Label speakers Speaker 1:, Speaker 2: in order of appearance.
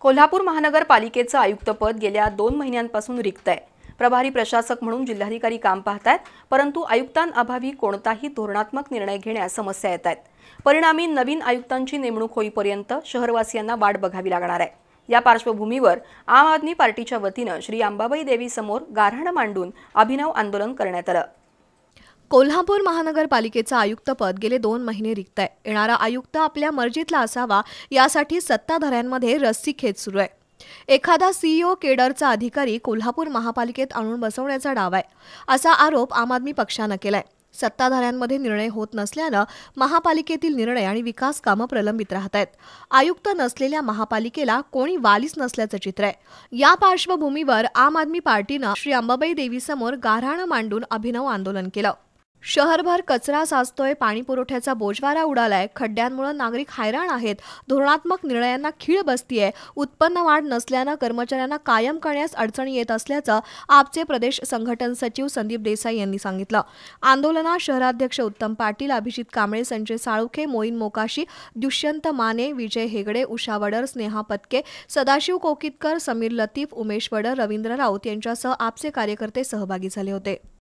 Speaker 1: कोल्हापूर महानगरपालिकेचं आयुक्तपद गेल्या दोन महिन्यांपासून रिक्त आहे प्रभारी प्रशासक म्हणून जिल्हाधिकारी काम आहेत परंतु आयुक्तांअभावी कोणताही धोरणात्मक निर्णय घेण्यास समस्या येत आहेत परिणामी नवीन आयुक्तांची नेमणूक होईपर्यंत शहरवासियांना वाट बघावी लागणार आहे या पार्श्वभूमीवर आम आदमी पार्टीच्या वतीनं श्री अंबाबाई देवी समोर गारहाण मांडून अभिनव आंदोलन करण्यात आलं
Speaker 2: कोल्हापूर महानगरपालिकेचं आयुक्तपद गेले दोन महिने रिक्त आहे येणारा आयुक्त आपल्या मर्जीतला असावा यासाठी सत्ताधाऱ्यांमध्ये रस्सीखेच सुरू आहे एखादा सीईओ e केडरचा अधिकारी कोल्हापूर महापालिकेत आणून बसवण्याचा डाव आहे असा आरोप आम आदमी पक्षानं केलाय सत्ताधाऱ्यांमध्ये निर्णय होत नसल्यानं महापालिकेतील निर्णय आणि विकास कामं प्रलंबित राहत आहेत आयुक्त नसलेल्या महापालिकेला कोणी वालीच नसल्याचं चित्र आहे या पार्श्वभूमीवर आम आदमी पार्टीनं श्री अंबाबाई देवीसमोर गाऱ्हाणं मांडून अभिनव आंदोलन केलं शहरभर कचरा साचतोय पाणीपुरवठ्याचा बोजवारा उडालाय खड्ड्यांमुळे नागरिक हैराण आहेत धोरणात्मक निर्णयांना खीळ बसतीय उत्पन्न वाढ नसल्यानं कर्मचाऱ्यांना कायम करण्यास अडचणी येत असल्याचं आपचे प्रदेश संघटन सचिव संदीप देसाई यांनी सांगितलं आंदोलनात शहराध्यक्ष उत्तम पाटील अभिजित कांबळे संजय साळुखे मोईन मोकाशी दुष्यंत माने विजय हेगडे उषा वडर स्नेहा पत्के सदाशिव कोकितकर समीर लतीफ उमेश वडर रवींद्र राऊत यांच्यासह आपचे कार्यकर्ते सहभागी झाले होते